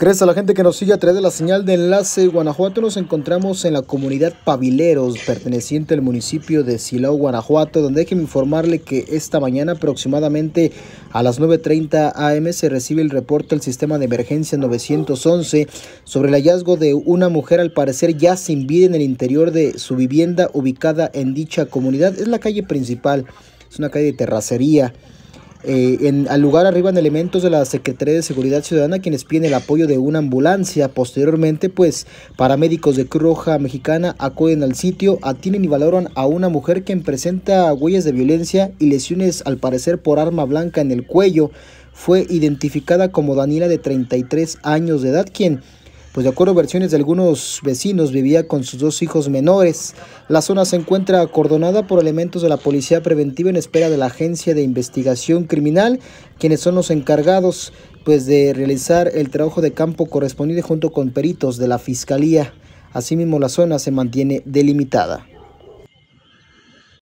Gracias a la gente que nos sigue a través de la señal de enlace Guanajuato. Nos encontramos en la comunidad Pavileros, perteneciente al municipio de Silao, Guanajuato, donde déjenme informarle que esta mañana aproximadamente a las 9.30 am se recibe el reporte del sistema de emergencia 911 sobre el hallazgo de una mujer al parecer ya sin vida en el interior de su vivienda ubicada en dicha comunidad. Es la calle principal, es una calle de terracería. Eh, en, al lugar arriban elementos de la Secretaría de Seguridad Ciudadana quienes piden el apoyo de una ambulancia. Posteriormente, pues, paramédicos de Cruz Roja Mexicana acuden al sitio, atienden y valoran a una mujer quien presenta huellas de violencia y lesiones al parecer por arma blanca en el cuello. Fue identificada como Daniela de 33 años de edad, quien pues de acuerdo a versiones de algunos vecinos vivía con sus dos hijos menores. La zona se encuentra acordonada por elementos de la policía preventiva en espera de la agencia de investigación criminal, quienes son los encargados pues de realizar el trabajo de campo correspondiente junto con peritos de la fiscalía. Asimismo la zona se mantiene delimitada.